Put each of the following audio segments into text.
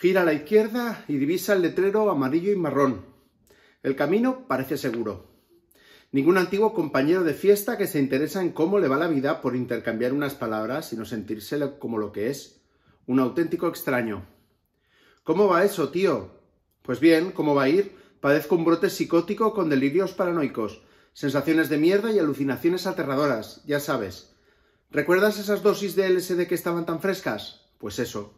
Gira a la izquierda y divisa el letrero amarillo y marrón. El camino parece seguro. Ningún antiguo compañero de fiesta que se interesa en cómo le va la vida por intercambiar unas palabras y no sentirse como lo que es, un auténtico extraño. ¿Cómo va eso, tío? Pues bien, ¿cómo va a ir? Padezco un brote psicótico con delirios paranoicos, sensaciones de mierda y alucinaciones aterradoras, ya sabes. ¿Recuerdas esas dosis de LSD que estaban tan frescas? Pues eso.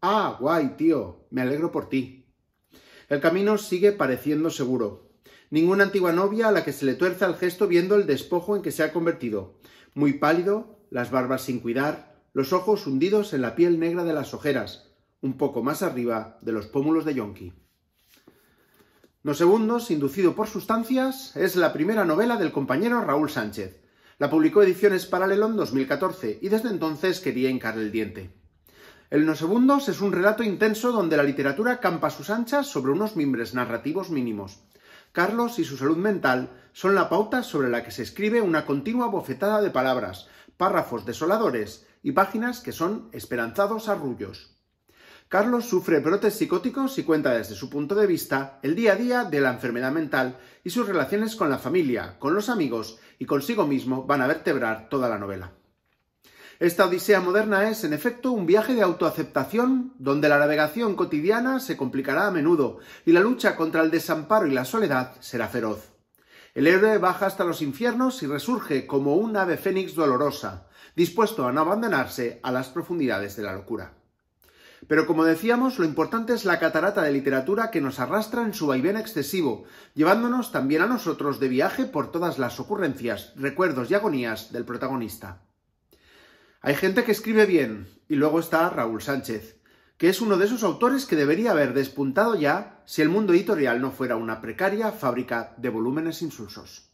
Ah, guay, tío, me alegro por ti. El camino sigue pareciendo seguro. Ninguna antigua novia a la que se le tuerce el gesto viendo el despojo en que se ha convertido. Muy pálido, las barbas sin cuidar, los ojos hundidos en la piel negra de las ojeras, un poco más arriba de los pómulos de Yonki. Los segundos, inducido por sustancias, es la primera novela del compañero Raúl Sánchez. La publicó Ediciones Paralelón 2014 y desde entonces quería hincar el diente. El No Segundos es un relato intenso donde la literatura campa sus anchas sobre unos mimbres narrativos mínimos. Carlos y su salud mental son la pauta sobre la que se escribe una continua bofetada de palabras, párrafos desoladores y páginas que son esperanzados arrullos. Carlos sufre brotes psicóticos y cuenta desde su punto de vista el día a día de la enfermedad mental y sus relaciones con la familia, con los amigos y consigo mismo van a vertebrar toda la novela. Esta Odisea moderna es, en efecto, un viaje de autoaceptación donde la navegación cotidiana se complicará a menudo y la lucha contra el desamparo y la soledad será feroz. El héroe baja hasta los infiernos y resurge como un ave fénix dolorosa, dispuesto a no abandonarse a las profundidades de la locura. Pero como decíamos, lo importante es la catarata de literatura que nos arrastra en su vaivén excesivo, llevándonos también a nosotros de viaje por todas las ocurrencias, recuerdos y agonías del protagonista. Hay gente que escribe bien, y luego está Raúl Sánchez, que es uno de esos autores que debería haber despuntado ya si el mundo editorial no fuera una precaria fábrica de volúmenes insulsos.